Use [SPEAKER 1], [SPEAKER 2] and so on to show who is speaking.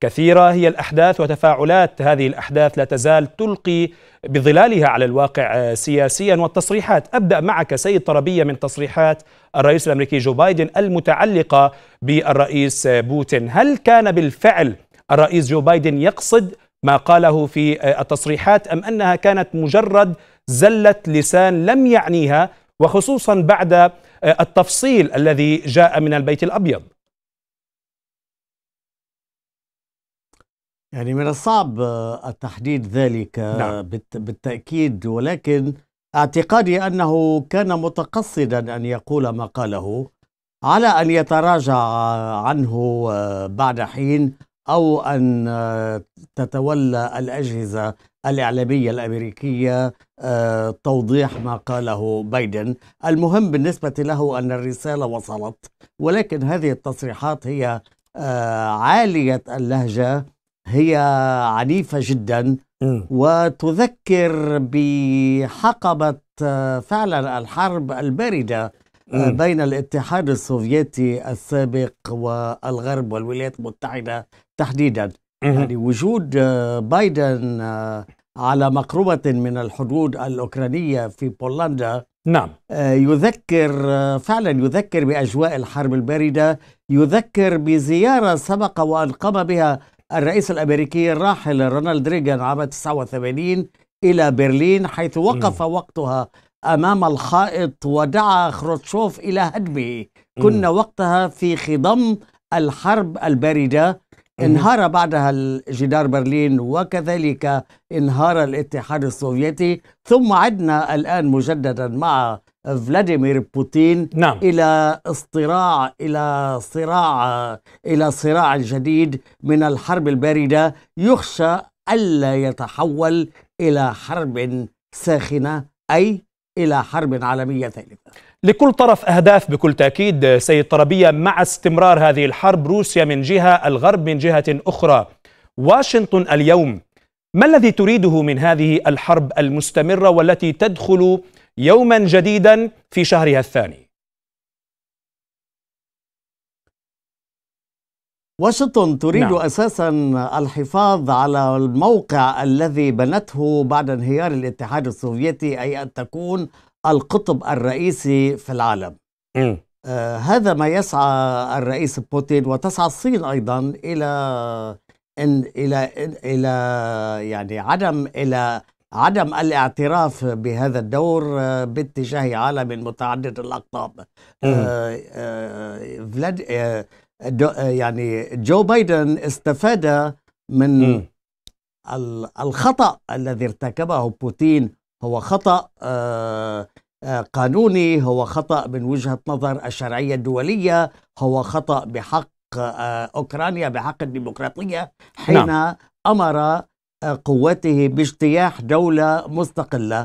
[SPEAKER 1] كثيرة هي الأحداث وتفاعلات هذه الأحداث لا تزال تلقي بظلالها على الواقع آه، سياسيا والتصريحات أبدأ معك سيد طربية من تصريحات الرئيس الأمريكي جو بايدن المتعلقة بالرئيس آه، بوتين هل كان بالفعل الرئيس جو بايدن يقصد ما قاله في آه، التصريحات أم أنها كانت مجرد زلة لسان لم يعنيها وخصوصا بعد
[SPEAKER 2] التفصيل الذي جاء من البيت الأبيض يعني من الصعب آه، التحديد ذلك آه، نعم. بالتأكيد ولكن اعتقادي أنه كان متقصدا أن يقول ما قاله على أن يتراجع آه، عنه بعد حين أو أن تتولى الأجهزة الإعلامية الأمريكية توضيح ما قاله بايدن المهم بالنسبة له أن الرسالة وصلت ولكن هذه التصريحات هي عالية اللهجة هي عنيفة جدا وتذكر بحقبة آه، فعلا الحرب الباردة آه، بين الاتحاد السوفيتي السابق والغرب والولايات المتحدة تحديدا يعني وجود آه، بايدن على مقربة من الحدود الأوكرانية في بولندا نعم يذكر فعلا يذكر بأجواء الحرب الباردة يذكر بزيارة سبق وأن قام بها الرئيس الأمريكي الراحل رونالد ريغان عام 89 إلى برلين حيث وقف م. وقتها أمام الحائط ودعا خروتشوف إلى هدمه كنا م. وقتها في خضم الحرب الباردة انهار بعدها جدار برلين وكذلك انهار الاتحاد السوفيتي ثم عدنا الآن مجددا مع فلاديمير بوتين نعم. الى اصطراع الى صراع الى صراع جديد من الحرب البارده يخشى الا يتحول الى حرب ساخنه اي الى حرب عالميه ثالثه. لكل طرف
[SPEAKER 1] اهداف بكل تاكيد سيد طربيه مع استمرار هذه الحرب روسيا من جهه الغرب من جهه اخرى. واشنطن اليوم ما الذي تريده من هذه الحرب المستمره والتي تدخل يوما جديدا في شهرها الثاني
[SPEAKER 2] واشنطن تريد نعم. اساسا الحفاظ على الموقع الذي بنته بعد انهيار الاتحاد السوفيتي اي ان تكون القطب الرئيسي في العالم. م. آه، هذا ما يسعى الرئيس بوتين وتسعى الصين ايضا الى إن الى إن الى يعني عدم الى عدم الاعتراف بهذا الدور آه، باتجاه عالم متعدد الاقطاب آه، آه، يعني جو بايدن استفاد من الخطا الذي ارتكبه بوتين هو خطا قانوني هو خطا من وجهه نظر الشرعيه الدوليه هو خطا بحق اوكرانيا بحق الديمقراطيه نعم. حين امر قوته باجتياح دولة مستقلة